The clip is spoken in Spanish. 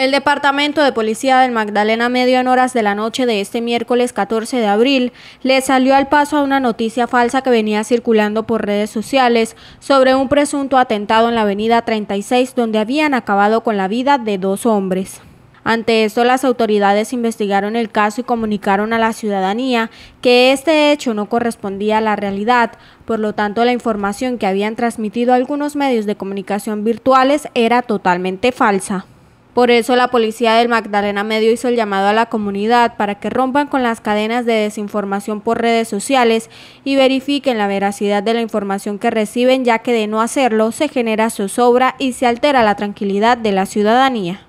El Departamento de Policía del Magdalena Medio en horas de la noche de este miércoles 14 de abril le salió al paso a una noticia falsa que venía circulando por redes sociales sobre un presunto atentado en la avenida 36 donde habían acabado con la vida de dos hombres. Ante esto, las autoridades investigaron el caso y comunicaron a la ciudadanía que este hecho no correspondía a la realidad, por lo tanto la información que habían transmitido algunos medios de comunicación virtuales era totalmente falsa. Por eso la policía del Magdalena Medio hizo el llamado a la comunidad para que rompan con las cadenas de desinformación por redes sociales y verifiquen la veracidad de la información que reciben, ya que de no hacerlo se genera zozobra y se altera la tranquilidad de la ciudadanía.